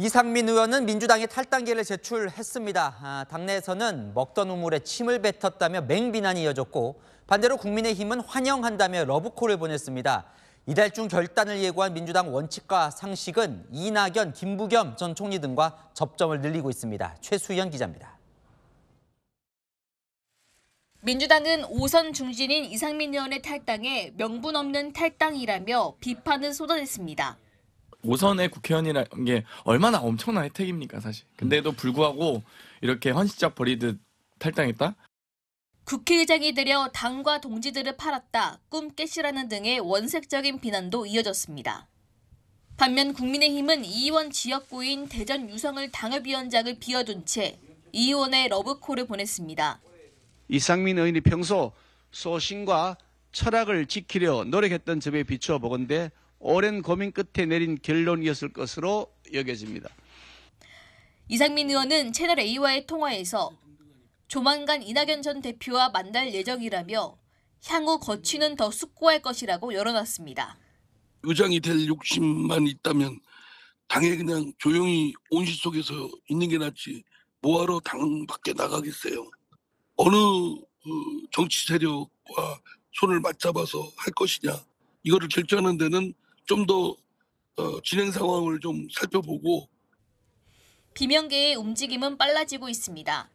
이상민 의원은 민주당의 탈당계를 제출했습니다. 아, 당내에서는 먹던 우물에 침을 뱉었다며 맹비난이 이어졌고 반대로 국민의힘은 환영한다며 러브콜을 보냈습니다. 이달 중 결단을 예고한 민주당 원칙과 상식은 이낙연, 김부겸 전 총리 등과 접점을 늘리고 있습니다. 최수연 기자입니다. 민주당은 오선 중진인 이상민 의원의 탈당에 명분 없는 탈당이라며 비판을 쏟아냈습니다. 5선의 국회의원이라는 게 얼마나 엄청난 혜택입니까 사실. 근데도 불구하고 이렇게 헌신적 버리듯 탈당했다? 국회의장이 되려 당과 동지들을 팔았다, 꿈 깨시라는 등의 원색적인 비난도 이어졌습니다. 반면 국민의힘은 이 의원 지역구인 대전 유성을 당협위원장을 비워둔 채이 의원의 러브콜을 보냈습니다. 이상민 의원이 평소 소신과 철학을 지키려 노력했던 점에 비추어 보건대 오랜 고민 끝에 내린 결론이었을 것으로 여겨집니다. 이상민 의원은 채널A와의 통화에서 조만간 이낙연 전 대표와 만날 예정이라며 향후 거취는 더 숙고할 것이라고 열어놨습니다. 의장이 될 욕심만 있다면 당에 그냥 조용히 온실 속에서 있는 게 낫지 뭐하러 당 밖에 나가겠어요. 어느 그 정치 세력과 손을 맞잡아서 할 것이냐 이거를 결정하는 데는 좀더 어, 진행 상황을 좀 살펴보고 비명계의 움직임은 빨라지고 있습니다.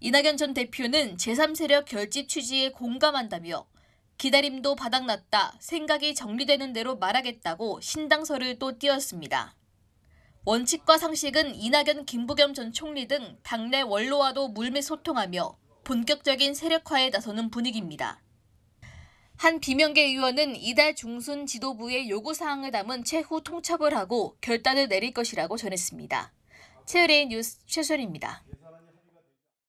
이낙연 전 대표는 제3세력 결집 취지에 공감한다며 기다림도 바닥났다, 생각이 정리되는 대로 말하겠다고 신당서를또 띄웠습니다. 원칙과 상식은 이낙연, 김부겸 전 총리 등 당내 원로와도 물밑 소통하며 본격적인 세력화에 나서는 분위기입니다. 한 비명계 의원은 이달 중순 지도부의 요구사항을 담은 최후 통첩을 하고 결단을 내릴 것이라고 전했습니다. 최의뢰 뉴스 최선입니다.